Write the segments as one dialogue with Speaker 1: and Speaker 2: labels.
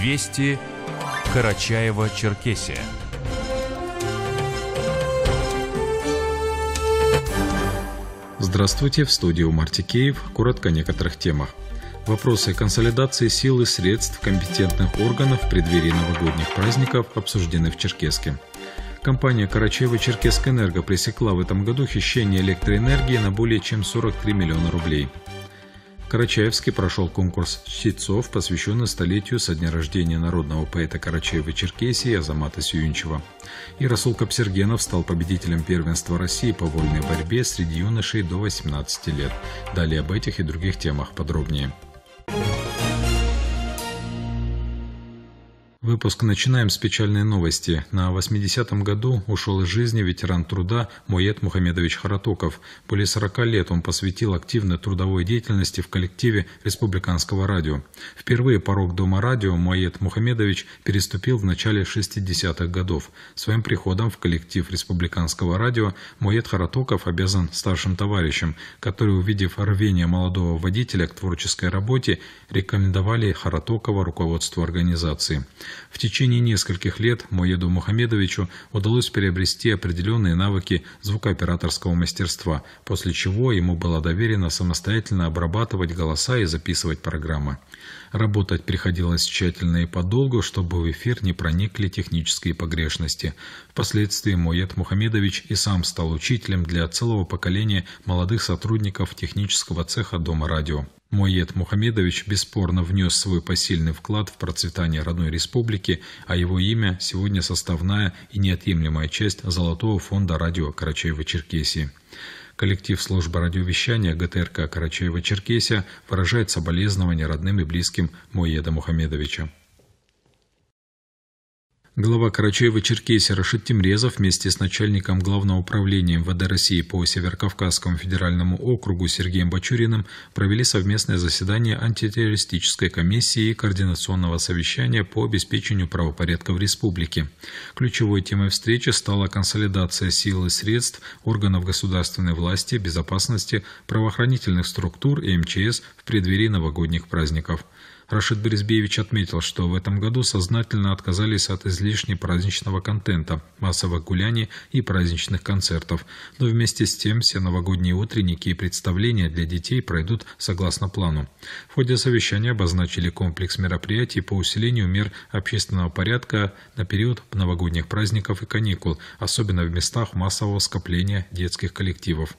Speaker 1: Вести Карачаева-Черкесия. Здравствуйте, в студии Умар Тикеев. Коротко о некоторых темах. Вопросы консолидации сил и средств компетентных органов в преддверии новогодних праздников обсуждены в Черкеске. Компания «Карачаево-Черкескэнерго» пресекла в этом году хищение электроэнергии на более чем 43 миллиона рублей. Карачаевский прошел конкурс чтецов, посвященный столетию со дня рождения народного поэта Карачаева-Черкесии Азамата Сюинчева. И Расул Капсергенов стал победителем первенства России по вольной борьбе среди юношей до 18 лет. Далее об этих и других темах подробнее. Выпуск начинаем с печальной новости. На 80-м году ушел из жизни ветеран труда Моед Мухамедович Харатоков. Более 40 лет он посвятил активной трудовой деятельности в коллективе Республиканского радио. Впервые порог Дома радио Моед Мухамедович переступил в начале 60-х годов. Своим приходом в коллектив Республиканского радио Моед Харатоков обязан старшим товарищам, которые, увидев рвение молодого водителя к творческой работе, рекомендовали Харатокова руководству организации. В течение нескольких лет Моеду Мухамедовичу удалось приобрести определенные навыки звукооператорского мастерства, после чего ему было доверено самостоятельно обрабатывать голоса и записывать программы. Работать приходилось тщательно и подолгу, чтобы в эфир не проникли технические погрешности. Впоследствии Моед Мухамедович и сам стал учителем для целого поколения молодых сотрудников технического цеха Дома радио. Моед Мухамедович бесспорно внес свой посильный вклад в процветание родной республики, а его имя сегодня составная и неотъемлемая часть Золотого фонда радио Карачаево-Черкесии. Коллектив службы радиовещания ГТРК Карачаева-Черкесия выражает соболезнования родным и близким Моеда Мухамедовича. Глава Карачаева-Черкесии Рашид Тимрезов вместе с начальником Главного управления МВД России по Северокавказскому федеральному округу Сергеем Бачуриным провели совместное заседание антитеррористической комиссии и координационного совещания по обеспечению правопорядка в республике. Ключевой темой встречи стала консолидация сил и средств органов государственной власти, безопасности, правоохранительных структур и МЧС в преддверии новогодних праздников. Рашид Березбеевич отметил, что в этом году сознательно отказались от излишне праздничного контента, массовых гуляний и праздничных концертов. Но вместе с тем все новогодние утренники и представления для детей пройдут согласно плану. В ходе совещания обозначили комплекс мероприятий по усилению мер общественного порядка на период новогодних праздников и каникул, особенно в местах массового скопления детских коллективов.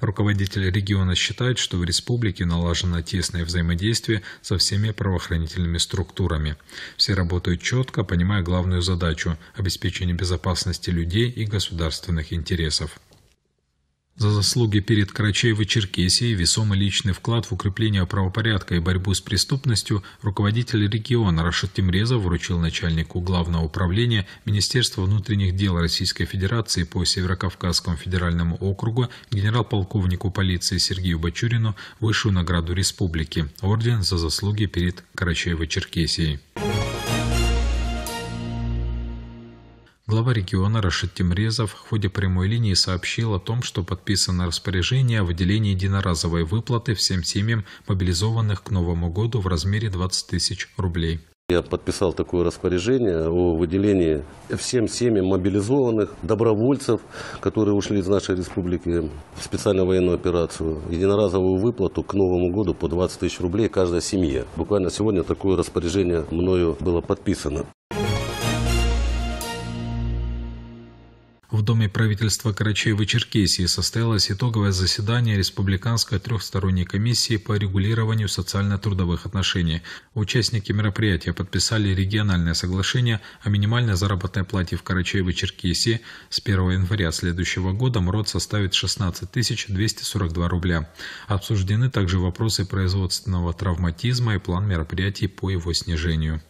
Speaker 1: Руководитель региона считает, что в республике налажено тесное взаимодействие со всеми правоохранительными структурами. Все работают четко, понимая главную задачу – обеспечение безопасности людей и государственных интересов за заслуги перед Карачаево-Черкесией, весомый личный вклад в укрепление правопорядка и борьбу с преступностью руководитель региона Рашид Тимрезов вручил начальнику Главного управления Министерства внутренних дел Российской Федерации по Северокавказскому федеральному округу генерал-полковнику полиции Сергею Бачурину высшую награду республики – орден за заслуги перед Карачаево-Черкесией. Глава региона Рашид Тимрезов в ходе прямой линии сообщил о том, что подписано распоряжение о выделении единоразовой выплаты всем семьям, мобилизованных к Новому году в размере 20 тысяч рублей. Я подписал такое распоряжение о выделении всем семьям мобилизованных, добровольцев, которые ушли из нашей республики в специальную военную операцию, единоразовую выплату к Новому году по 20 тысяч рублей каждой семье. Буквально сегодня такое распоряжение мною было подписано. В Доме правительства Карачаево-Черкесии состоялось итоговое заседание Республиканской трехсторонней комиссии по регулированию социально-трудовых отношений. Участники мероприятия подписали региональное соглашение о минимальной заработной плате в Карачаево-Черкесии. С 1 января следующего года МРОД составит 16 242 рубля. Обсуждены также вопросы производственного травматизма и план мероприятий по его снижению.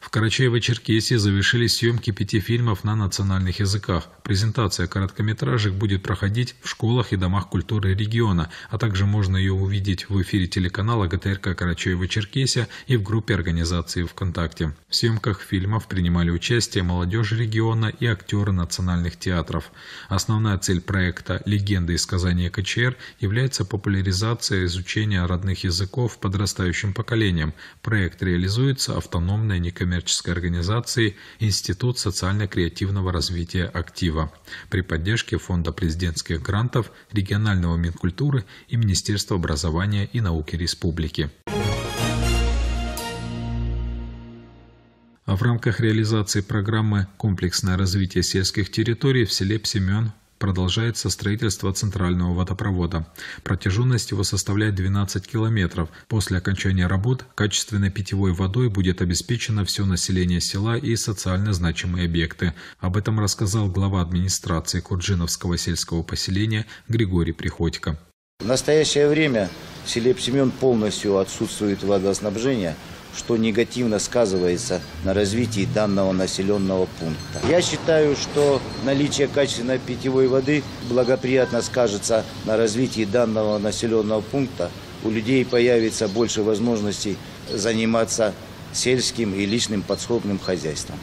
Speaker 1: В Карачаево-Черкесии завершились съемки пяти фильмов на национальных языках. Презентация короткометражек будет проходить в школах и домах культуры региона, а также можно ее увидеть в эфире телеканала ГТРК Карачаево-Черкесия и в группе организации ВКонтакте. В съемках фильмов принимали участие молодежь региона и актеры национальных театров. Основная цель проекта «Легенды и сказания КЧР» является популяризация изучения родных языков подрастающим поколением. Проект реализуется автономной некоммерческой некоммерческой организации Институт социально-креативного развития актива при поддержке Фонда президентских грантов, регионального Минкультуры и Министерства образования и науки республики. А В рамках реализации программы «Комплексное развитие сельских территорий» в селе Псемен продолжается строительство центрального водопровода. Протяженность его составляет 12 километров. После окончания работ качественной питьевой водой будет обеспечено все население села и социально значимые объекты. Об этом рассказал глава администрации Курджиновского сельского поселения Григорий Приходько. В настоящее время в селе Псемен полностью отсутствует водоснабжение – что негативно сказывается на развитии данного населенного пункта. Я считаю, что наличие качественной питьевой воды благоприятно скажется на развитии данного населенного пункта. У людей появится больше возможностей заниматься сельским и личным подсобным хозяйством.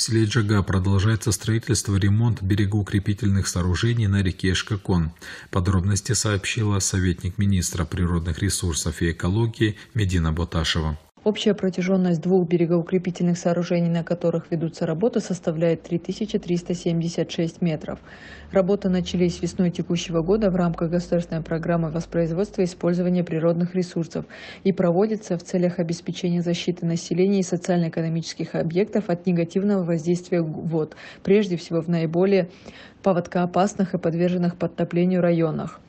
Speaker 1: В селе Джага продолжается строительство и ремонт берегоукрепительных сооружений на реке Шкакон. Подробности сообщила советник министра природных ресурсов и экологии Медина Боташева. Общая протяженность двух берегоукрепительных сооружений, на которых ведутся работы, составляет 3376 метров. Работы начались весной текущего года в рамках государственной программы воспроизводства и использования природных ресурсов и проводятся в целях обеспечения защиты населения и социально-экономических объектов от негативного воздействия вод, прежде всего в наиболее поводкоопасных и подверженных подтоплению районах.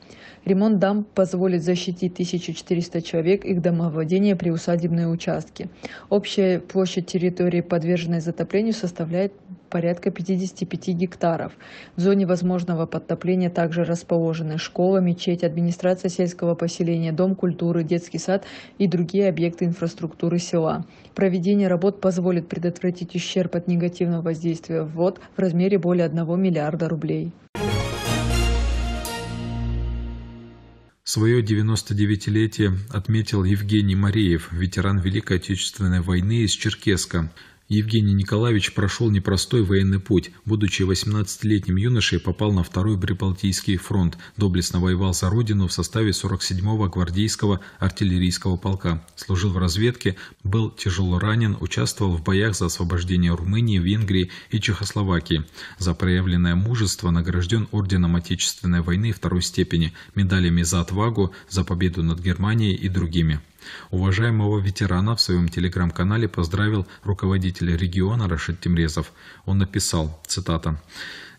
Speaker 1: Ремонт дам позволит защитить 1400 человек их домовладения при усадебные участки. Общая площадь территории, подверженной затоплению, составляет порядка 55 гектаров. В зоне возможного подтопления также расположены школа, мечеть, администрация сельского поселения, дом культуры, детский сад и другие объекты инфраструктуры села. Проведение работ позволит предотвратить ущерб от негативного воздействия вод в размере более 1 миллиарда рублей. Свое 99-летие отметил Евгений Мареев, ветеран Великой Отечественной войны из Черкеска. Евгений Николаевич прошел непростой военный путь. Будучи 18-летним юношей, попал на Второй Прибалтийский фронт, доблестно воевал за родину в составе 47-го гвардейского артиллерийского полка, служил в разведке, был тяжело ранен, участвовал в боях за освобождение Румынии, Венгрии и Чехословакии. За проявленное мужество награжден Орденом Отечественной войны второй степени, медалями за отвагу, за победу над Германией и другими. Уважаемого ветерана в своем телеграм-канале поздравил руководитель региона Рашид Тимрезов. Он написал, цитата,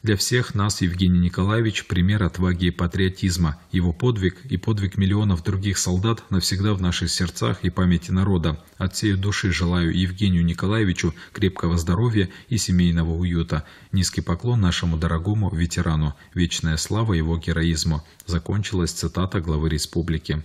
Speaker 1: для всех нас Евгений Николаевич – пример отваги и патриотизма. Его подвиг и подвиг миллионов других солдат навсегда в наших сердцах и памяти народа. От всей души желаю Евгению Николаевичу крепкого здоровья и семейного уюта. Низкий поклон нашему дорогому ветерану. Вечная слава его героизму. Закончилась цитата главы республики.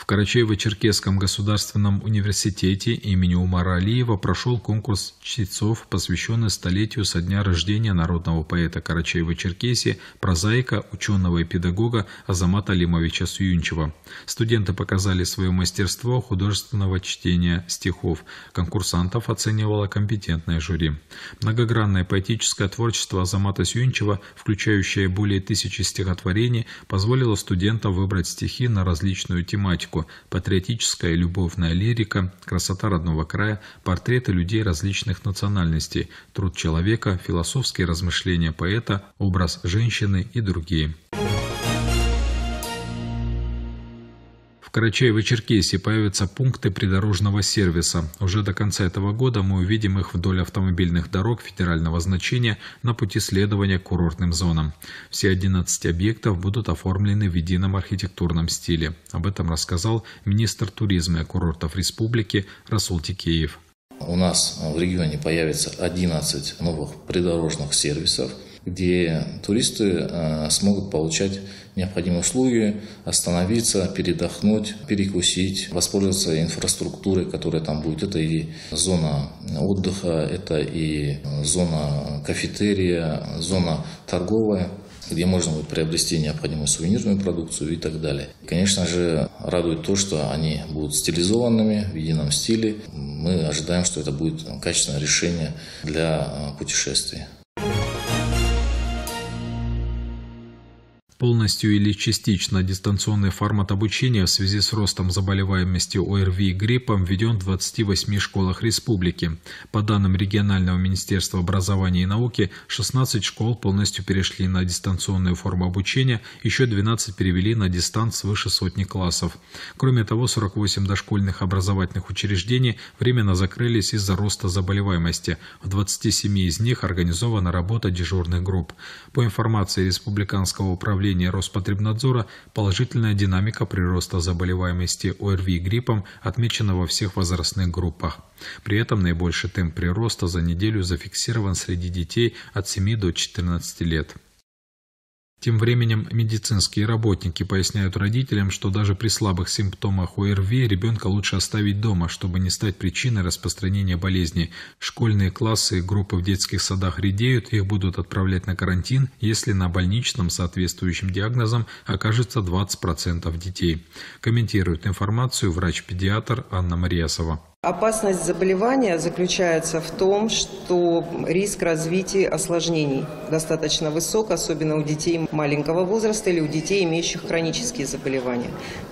Speaker 1: В Карачаево-Черкесском государственном университете имени Умара Алиева прошел конкурс чтецов, посвященный столетию со дня рождения народного поэта Карачаева-Черкесии, прозаика, ученого и педагога Азамата Лимовича Суюнчева. Студенты показали свое мастерство художественного чтения стихов. Конкурсантов оценивало компетентное жюри. Многогранное поэтическое творчество Азамата Сюнчева, включающее более тысячи стихотворений, позволило студентам выбрать стихи на различную тематику тематику патриотическая и любовная лирика, красота родного края, портреты людей различных национальностей, труд человека, философские размышления поэта, образ женщины и другие. В Карачаево-Черкесии появятся пункты придорожного сервиса. Уже до конца этого года мы увидим их вдоль автомобильных дорог федерального значения на пути следования курортным зонам. Все 11 объектов будут оформлены в едином архитектурном стиле. Об этом рассказал министр туризма и курортов республики Расул Тикеев. У нас в регионе появится 11 новых придорожных сервисов – где туристы а, смогут получать необходимые услуги, остановиться, передохнуть, перекусить, воспользоваться инфраструктурой, которая там будет. Это и зона отдыха, это и зона кафетерия, зона торговая где можно будет приобрести необходимую сувенирную продукцию и так далее. Конечно же, радует то, что они будут стилизованными в едином стиле. Мы ожидаем, что это будет качественное решение для а, путешествий. Полностью или частично дистанционный формат обучения в связи с ростом заболеваемости ОРВИ и гриппом введен в 28 школах республики. По данным регионального министерства образования и науки, 16 школ полностью перешли на дистанционную форму обучения, еще 12 перевели на дистанц свыше сотни классов. Кроме того, 48 дошкольных образовательных учреждений временно закрылись из-за роста заболеваемости. В 27 из них организована работа дежурных групп. По информации Республиканского управления заявления Роспотребнадзора, положительная динамика прироста заболеваемости ОРВИ гриппом отмечена во всех возрастных группах. При этом наибольший темп прироста за неделю зафиксирован среди детей от 7 до 14 лет. Тем временем медицинские работники поясняют родителям, что даже при слабых симптомах ОРВИ ребенка лучше оставить дома, чтобы не стать причиной распространения болезни. Школьные классы и группы в детских садах редеют, их будут отправлять на карантин, если на больничном соответствующим диагнозом окажется 20% детей. Комментирует информацию врач-педиатр Анна Мариасова. Опасность заболевания заключается в том, что риск развития осложнений достаточно высок, особенно у детей маленького возраста или у детей, имеющих хронические заболевания.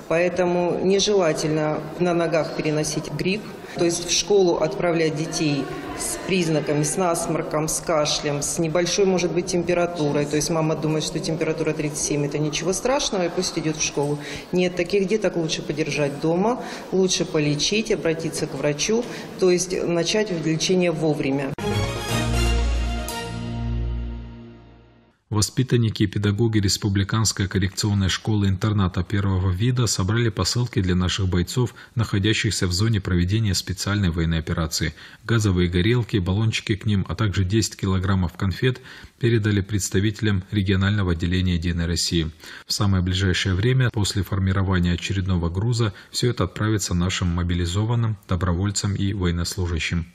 Speaker 1: Поэтому нежелательно на ногах переносить грипп, то есть в школу отправлять детей – с признаками, с насморком, с кашлем, с небольшой, может быть, температурой. То есть мама думает, что температура 37 – это ничего страшного, и пусть идет в школу. Нет, таких деток лучше подержать дома, лучше полечить, обратиться к врачу, то есть начать лечение вовремя. Воспитанники и педагоги Республиканской коррекционной школы-интерната первого вида собрали посылки для наших бойцов, находящихся в зоне проведения специальной военной операции. Газовые горелки, баллончики к ним, а также 10 килограммов конфет передали представителям регионального отделения «Единой России». В самое ближайшее время, после формирования очередного груза, все это отправится нашим мобилизованным, добровольцам и военнослужащим.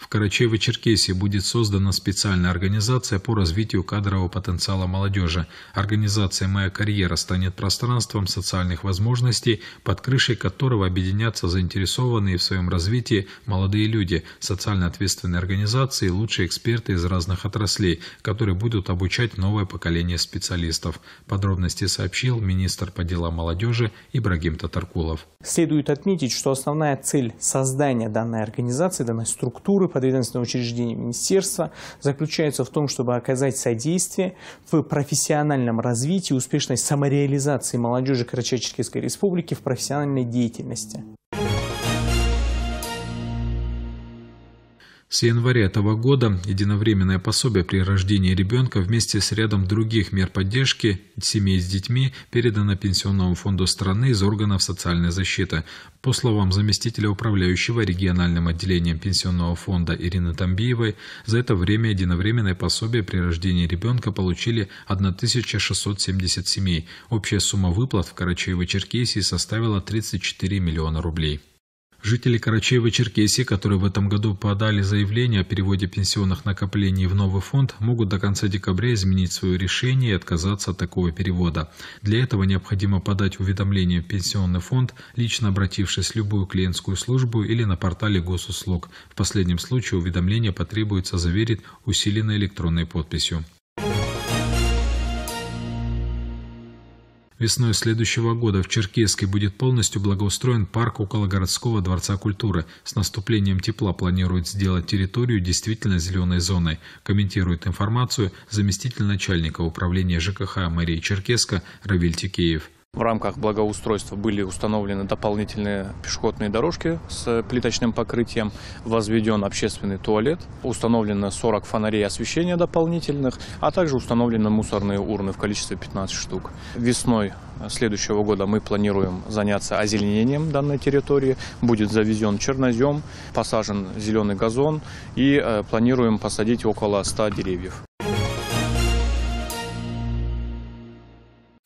Speaker 1: В Карачаево-Черкесии будет создана специальная организация по развитию кадрового потенциала молодежи. Организация «Моя карьера» станет пространством социальных возможностей, под крышей которого объединятся заинтересованные в своем развитии молодые люди, социально ответственные организации и лучшие эксперты из разных отраслей, которые будут обучать новое поколение специалистов. Подробности сообщил министр по делам молодежи Ибрагим Татаркулов. Следует отметить, что основная цель создания данной организации, данной структуры, структуры подведомственного учреждения министерства заключаются в том, чтобы оказать содействие в профессиональном развитии успешной самореализации молодежи Карачаевской Республики в профессиональной деятельности. С января этого года единовременное пособие при рождении ребенка вместе с рядом других мер поддержки семей с детьми передано Пенсионному фонду страны из органов социальной защиты. По словам заместителя управляющего региональным отделением Пенсионного фонда Ирины Тамбиевой, за это время единовременное пособие при рождении ребенка получили 1670 семей. Общая сумма выплат в Карачаево-Черкесии составила 34 миллиона рублей. Жители Карачаева-Черкесии, которые в этом году подали заявление о переводе пенсионных накоплений в новый фонд, могут до конца декабря изменить свое решение и отказаться от такого перевода. Для этого необходимо подать уведомление в пенсионный фонд, лично обратившись в любую клиентскую службу или на портале госуслуг. В последнем случае уведомление потребуется заверить усиленной электронной подписью. Весной следующего года в Черкесске будет полностью благоустроен парк около городского дворца культуры. С наступлением тепла планируют сделать территорию действительно зеленой зоной, комментирует информацию заместитель начальника управления ЖКХ мэрии Черкеска Равиль Тикеев. В рамках благоустройства были установлены дополнительные пешеходные дорожки с плиточным покрытием, возведен общественный туалет, установлено 40 фонарей освещения дополнительных, а также установлены мусорные урны в количестве 15 штук. Весной следующего года мы планируем заняться озеленением данной территории. Будет завезен чернозем, посажен зеленый газон и э, планируем посадить около 100 деревьев.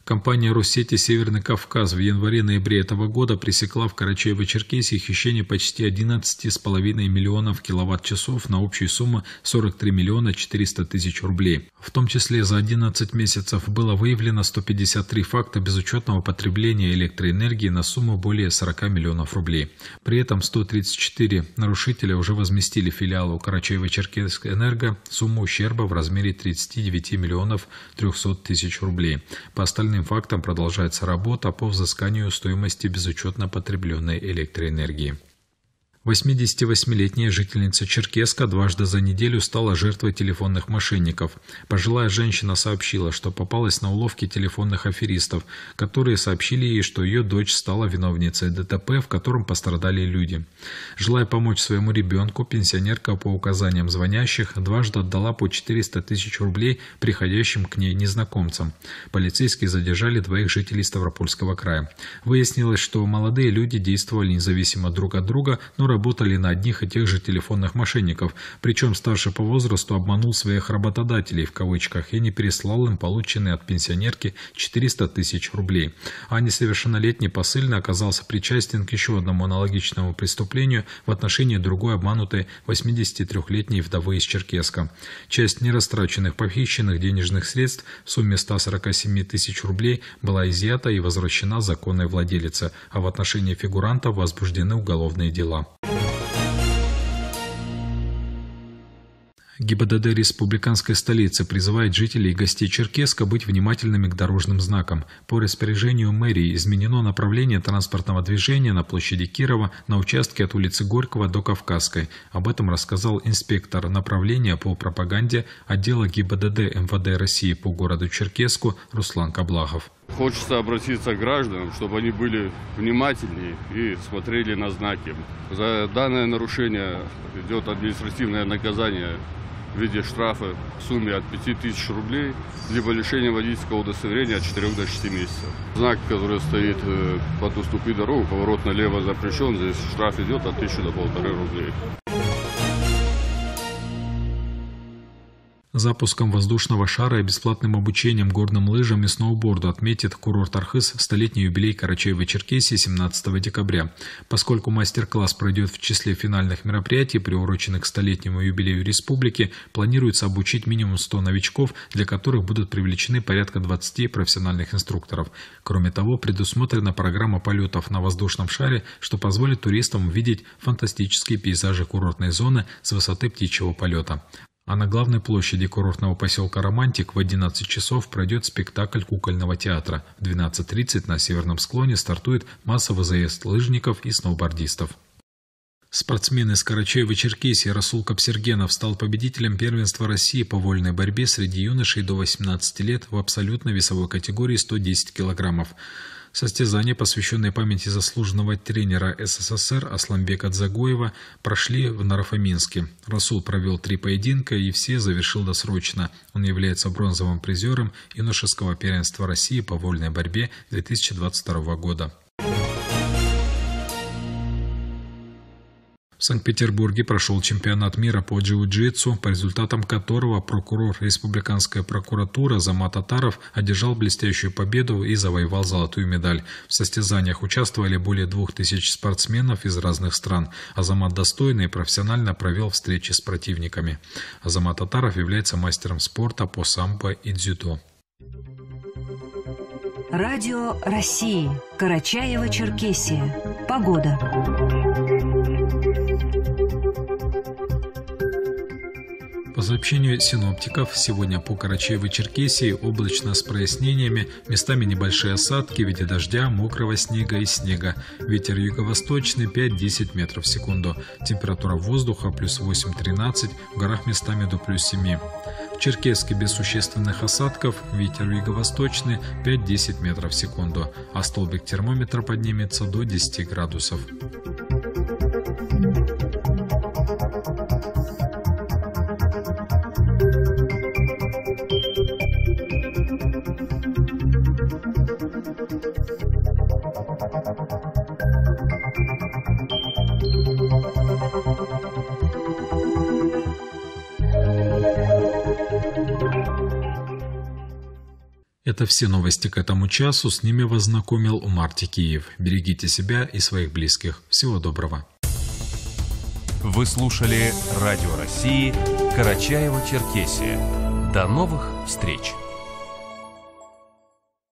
Speaker 1: Компания Россети «Северный Кавказ» в январе-ноябре этого года пресекла в Карачаево-Черкесии хищение почти 11,5 миллионов киловатт-часов на общую сумму 43 миллиона 400 тысяч рублей. В том числе за 11 месяцев было выявлено 153 факта безучетного потребления электроэнергии на сумму более 40 миллионов рублей. При этом 134 нарушителя уже возместили филиалу карачаево черкесской энерго сумму ущерба в размере 39 миллионов 300 тысяч рублей. По остальным Отдельным фактом продолжается работа по взысканию стоимости безучетно потребленной электроэнергии. 88-летняя жительница Черкеска дважды за неделю стала жертвой телефонных мошенников. Пожилая женщина сообщила, что попалась на уловки телефонных аферистов, которые сообщили ей, что ее дочь стала виновницей ДТП, в котором пострадали люди. Желая помочь своему ребенку, пенсионерка по указаниям звонящих дважды отдала по 400 тысяч рублей приходящим к ней незнакомцам. Полицейские задержали двоих жителей Ставропольского края. Выяснилось, что молодые люди действовали независимо друг от друга, но работали на одних и тех же телефонных мошенников, причем старше по возрасту обманул своих работодателей в кавычках и не переслал им полученные от пенсионерки 400 тысяч рублей. А несовершеннолетний посыльно оказался причастен к еще одному аналогичному преступлению в отношении другой обманутой 83-летней вдовы из Черкеска. Часть нерастраченных похищенных денежных средств в сумме 147 тысяч рублей была изъята и возвращена законной владелице, а в отношении фигуранта возбуждены уголовные дела. ГИБДД республиканской столицы призывает жителей и гостей Черкеска быть внимательными к дорожным знакам. По распоряжению мэрии изменено направление транспортного движения на площади Кирова на участке от улицы Горького до Кавказской. Об этом рассказал инспектор направления по пропаганде отдела ГИБДД МВД России по городу Черкеску Руслан Каблахов. Хочется обратиться к гражданам, чтобы они были внимательнее и смотрели на знаки. За данное нарушение идет административное наказание в виде штрафа в сумме от 5000 рублей, либо лишение водительского удостоверения от 4 до 6 месяцев. Знак, который стоит э, под «Уступи дорогу», поворот налево запрещен, здесь штраф идет от 1000 до 1500 рублей. Запуском воздушного шара и бесплатным обучением горным лыжам и сноуборду отметит курорт Архыз столетний юбилей Карачаева-Черкесии 17 декабря. Поскольку мастер-класс пройдет в числе финальных мероприятий, приуроченных к столетнему юбилею республики, планируется обучить минимум 100 новичков, для которых будут привлечены порядка 20 профессиональных инструкторов. Кроме того, предусмотрена программа полетов на воздушном шаре, что позволит туристам увидеть фантастические пейзажи курортной зоны с высоты птичьего полета. А на главной площади курортного поселка «Романтик» в 11 часов пройдет спектакль кукольного театра. В 12.30 на северном склоне стартует массовый заезд лыжников и сноубордистов. Спортсмен из Карачаева-Черкесии Расул Капсергенов стал победителем первенства России по вольной борьбе среди юношей до 18 лет в абсолютно весовой категории 110 килограммов. Состязания, посвященные памяти заслуженного тренера СССР Асламбека Дзагоева, прошли в Нарафаминске. Расул провел три поединка и все завершил досрочно. Он является бронзовым призером юношеского первенства России по вольной борьбе 2022 года. Санкт-Петербурге прошел чемпионат мира по джиу-джитсу, по результатам которого прокурор Республиканская прокуратура Зама Татаров одержал блестящую победу и завоевал золотую медаль. В состязаниях участвовали более двух тысяч спортсменов из разных стран. Азамат достойно и профессионально провел встречи с противниками. Азамат Татаров является мастером спорта по самбо и дзюдо. Радио России. Карачаево-Черкесия. Погода. сообщению синоптиков, сегодня по Карачаево-Черкесии облачно с прояснениями, местами небольшие осадки в виде дождя, мокрого снега и снега. Ветер юго-восточный 5-10 метров в секунду. Температура воздуха плюс 8-13, в горах местами до плюс 7. В Черкесске без существенных осадков, ветер юго-восточный 5-10 метров в секунду, а столбик термометра поднимется до 10 градусов. все новости к этому часу. С ними вас знакомил Марти Киев. Берегите себя и своих близких. Всего доброго. Вы слушали Радио России, Карачаево-Черкесия. До новых встреч!